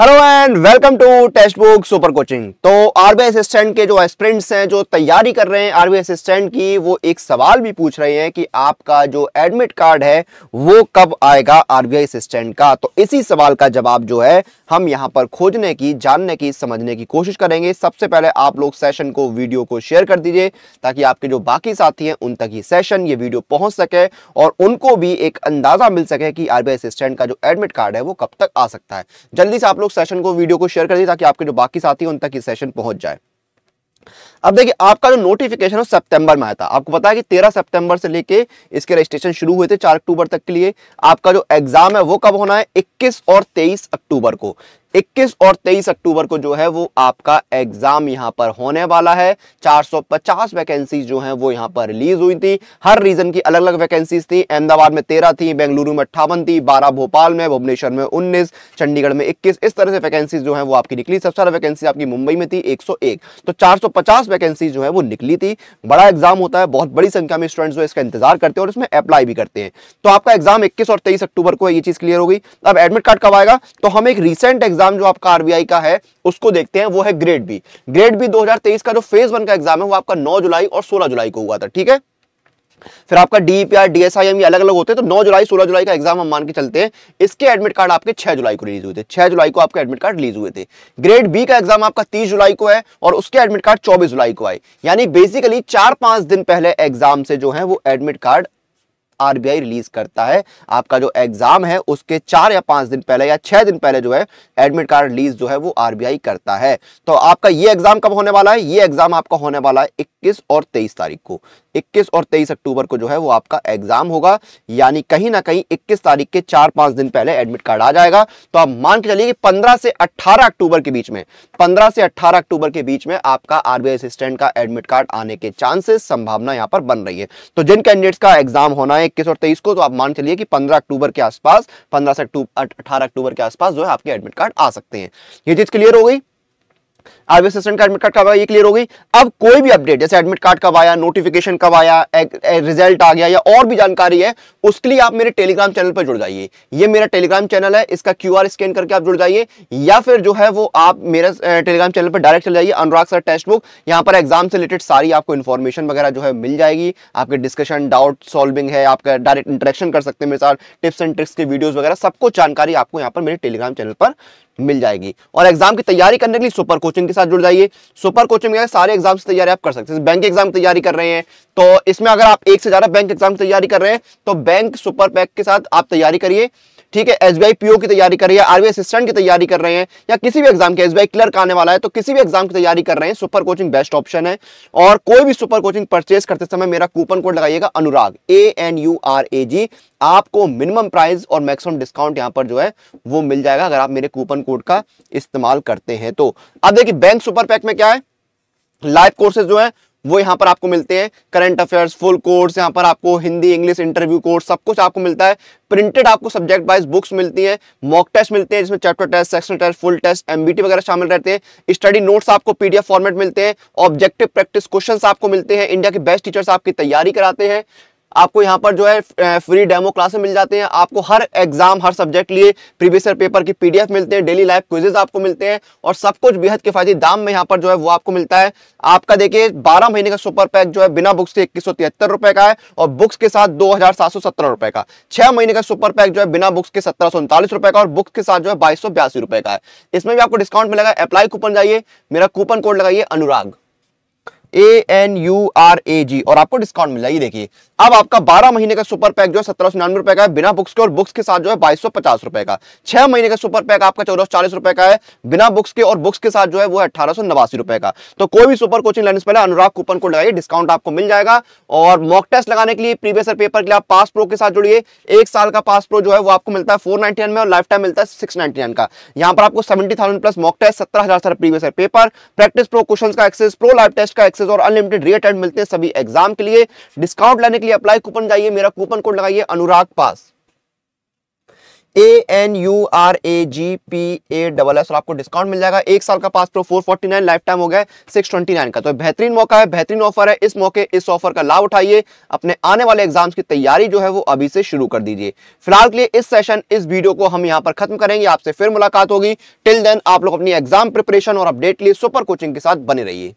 hello and welcome to Testbook super coaching तो RBI assistant के जो aspirants हैं जो तैयारी कर रहे हैं आरबीआई असिस्टेंट की वो एक सवाल भी पूछ रहे हैं कि आपका जो एडमिट कार्ड है वो कब आएगा आरबीआई असिस्टेंट का तो इसी सवाल का जवाब जो है हम यहाँ पर खोजने की जानने की समझने की कोशिश करेंगे सबसे पहले आप लोग सेशन को वीडियो को शेयर कर दीजिए ताकि आपके जो बाकी साथी हैं उन तक ये सेशन ये वीडियो पहुँच सके और उनको भी एक अंदाज़ा मिल सके कि आर असिस्टेंट का जो एडमिट कार्ड है वो कब तक आ सकता है जल्दी से आप लोग लोग सेशन को वीडियो को शेयर कर दिए ताकि आपके जो बाकी साथी उन तक ये सेशन पहुंच जाए अब देखिए आपका जो नोटिफिकेशन है सितंबर में आया था आपको पता है कि 13 सितंबर से लेके इसके रजिस्ट्रेशन शुरू हुए थे 4 अक्टूबर तक के लिए आपका जो एग्जाम है वो कब होना है 21 और 23 अक्टूबर को 21 और 23 अक्टूबर को जो है वो आपका एग्जाम यहाँ पर होने वाला है 450 वैकेंसीज जो हैं वो यहां पर रिलीज हुई थी हर रीजन की अलग अलग वैकेंसीज थी अहमदाबाद में 13 थी बेंगलुरु में अट्ठावन थी 12 भोपाल में भुवनेश्वर में 19 चंडीगढ़ में 21 इस तरह से वैकेंसीज जो है वो आपकी निकली सबसे ज्यादा वैकेंसी आपकी मुंबई में थी एक तो चार वैकेंसी जो है वो निकली थी बड़ा एग्जाम होता है बहुत बड़ी संख्या में स्टूडेंट जो इसका इंतजार करते हैं और इसमें अप्लाई भी करते हैं तो आपका एग्जाम इक्कीस और तेईस अक्टूबर को ये चीज क्लियर होगी अब एडमिट कार्ड कब आएगा तो हम एक रिसेंट एग्जाम एग्जाम जो आपका आरबीआई का है उसको देखते हैं वो है ग्रेड बी ग्रेड बी 2023 का जो फेज वन का एग्जाम है वो आपका 9 जुलाई और 16 जुलाई को हुआ था ठीक है फिर आपका डीपीआर डीएसआईएम e ये अलग अलग होते हैं तो 9 जुलाई 16 जुलाई का एग्जाम हम मान के चलते हैं इसके एडमिट कार्ड आपके 6 जुलाई को रिलीज हुए थे 6 जुलाई को आपके एडमिट कार्ड रिलीज हुए थे ग्रेड बी का एग्जाम आपका 30 जुलाई को है और उसके एडमिट कार्ड 24 जुलाई को आए यानी बेसिकली चार पांच दिन पहले एग्जाम से जो है वो एडमिट कार्ड आरबीआई रिलीज करता है आपका जो एग्जाम है उसके चार या पांच दिन पहले या छह दिन पहले जो है एडमिट कार्ड रिलीज जो है वो आरबीआई करता है तो आपका ये एग्जाम कब होने वाला है ये एग्जाम आपका होने वाला है इक्कीस और तेईस तारीख को 21 और 23 अक्टूबर को जो है वो आपका एग्जाम होगा यानी कहीं ना कहीं 21 तारीख के चार पांच दिन पहले एडमिट कार्ड आ जाएगा तो आप मान के चलिए कि 15 से 18 अक्टूबर के बीच में 15 से 18 अक्टूबर के बीच में आपका आरबीआई असिस्टेंट का एडमिट कार्ड आने के चांसेस संभावना यहां पर बन रही है तो जिन कैंडिडेट्स का एग्जाम होना है इक्कीस और तेईस को तो आप मान चलिए कि पंद्रह अक्टूबर के आसपास पंद्रह से अठारह अक्टूबर के आसपास जो है आपके एडमिट कार्ड आ सकते हैं ये चीज क्लियर हो गई आई असिस्टेंट का एडमिट कार्ड कब आया ये क्लियर हो गई अब कोई भी अपडेट जैसे एडमिट कार्ड कब आया नोटिफिकेशन कब आया रिजल्ट आ गया या और भी जानकारी है उसके लिए आप मेरे टेलीग्राम चैनल पर जुड़ जाइए ये मेरा टेलीग्राम चैनल है इसका क्यू स्कैन करके आप जुड़ जाइए या फिर जो है वो आप मेरे टेलीग्राम चैनल पर डायरेक्ट चल जाइए अनुराग सर टेक्स्ट बुक यहाँ पर एग्जाम से रिलेटेड सारी आपको इन्फॉर्मेशन वगैरह जो है मिल जाएगी आपके डिस्कशन डाउट सॉल्विंग है आपका डायरेक्ट इंटरेक्शन कर सकते हैं मेरे साथ टिप्स एंड ट्रिक्स के वीडियोज वगैरह सबको जानकारी आपको यहाँ पर मेरे टेलीग्राम चैनल पर मिल जाएगी और एग्जाम की तैयारी करने के लिए सुपर कोचिंग के साथ जुड़ जाइए सुपर कोचिंग में सारे एग्जाम की तैयारी आप कर सकते हैं बैंक एग्जाम की तैयारी कर रहे हैं तो इसमें अगर आप एक से ज्यादा बैंक एग्जाम की तैयारी कर रहे हैं तो बैंक सुपर पैक के साथ आप तैयारी करिए ठीक है आई पीओ की तैयारी कर रही है आरबीआई असिस्टेंट की तैयारी कर रहे हैं या किसी भी एग्जाम के एस आई क्लर्क आने वाला है तो किसी भी एग्जाम की तैयारी कर रहे हैं सुपर कोचिंग बेस्ट ऑप्शन है और कोई भी सुपर कोचिंग परचेस करते समय मेरा कूपन कोड लगाइएगा Anurag A N U R A G आपको मिनिमम प्राइस और मैक्सिमम डिस्काउंट यहां पर जो है वो मिल जाएगा अगर आप मेरे कूपन कोड का इस्तेमाल करते हैं तो अब देखिए बैंक सुपर पैक में क्या है लाइव कोर्सेज जो है वो यहाँ पर आपको मिलते हैं करंट अफेयर्स फुल कोर्स यहाँ पर आपको हिंदी इंग्लिश इंटरव्यू कोर्स सब कुछ आपको मिलता है प्रिंटेड आपको सब्जेक्ट वाइज बुक्स मिलती है मॉक टेस्ट मिलते हैं जिसमें chapter test section test full test MBT वगैरह शामिल रहते हैं स्टडी नोट्स आपको पीडीएफ फॉर्मेट मिलते हैं ऑब्जेक्टिव प्रैक्टिस क्वेश्चन आपको मिलते हैं इंडिया के बेस्ट टीचर्स आपकी तैयारी कराते हैं आपको यहाँ पर जो है फ्री डेमो क्लासेस मिल जाते हैं आपको हर एग्जाम हर सब्जेक्ट लिए प्रीवियस ईयर पेपर की पीडीएफ मिलते हैं डेली लाइफ क्विजेज आपको मिलते हैं और सब कुछ बेहद किफायती दाम में यहाँ पर जो है वो आपको मिलता है आपका देखिए बारह महीने का सुपर पैक जो है बिना बुक्स के इक्कीस रुपए का है और बुक्स के साथ दो रुपए का छह महीने का सुपर पैक जो है बिना बुक्स के सत्रह रुपए का और बुक्स के साथ जो है बाईस रुपए का है इसमें भी आपको डिस्काउंट मिलेगा अप्लाई कूपन जाइए मेरा कूपन कोड लगाइए Anurag A N U R A G और आपको डिस्काउंट मिल जाएगी देखिए अब आपका 12 महीने का सुपर पैक जो है सत्रह सौ निन्यानवे रुपए का है बिना बुक्स के और बुक्स के साथ जो है बाईस सौ पचास रुपए का छह महीने का सुपर पैक आपका चौदह सौ चालीस रुपए का है बिना बुक्स के और बुक्स के साथ जो है वो अठारह सौ नवासी रुपए का तो कोई भी सुपर कोचिंग लेने से पहले अनुराग कूपन को लगाइए डिस्काउंट आपको मिल जाएगा और मॉक टेस्ट लगाने के लिए प्रीवियसर पेपर के लिए आप पास प्रो के साथ जुड़िए एक साल का पास प्रो जो है वो आपको मिलता है फोर नाइनटी में और लाइफ टाइम मिलता है सिक्स नाइनटी का यहाँ पर आपको seventy thousand plus mock test सत्रह हजार previous paper practice pro question का एक्सेस प्रो लाइव टेस्ट का एक्सेस और अनलिमिटेड रेट एंड मिलते हैं सभी एग्जाम के लिए डिस्काउंट लेने के लिए अप्लाई कूपन जाइए मेरा कूपन कोड लगाइए Anurag pass A N U R A G P A double S और आपको डिस्काउंट मिल जाएगा एक साल का पास प्रो 449 लाइफ टाइम हो गया 629 का तो बेहतरीन मौका है बेहतरीन ऑफर है इस मौके इस ऑफर का लाभ उठाइए अपने आने वाले एग्जाम्स की तैयारी जो है वो अभी से शुरू कर दीजिए फिलहाल के लिए इस सेशन इस वीडियो को हम यहाँ पर खत्म करेंगे आपसे फिर मुलाकात होगी टिल देन आप लोग अपनी एग्जाम प्रिपरेशन और अपडेट लिए सुपर कोचिंग के साथ बने रहिए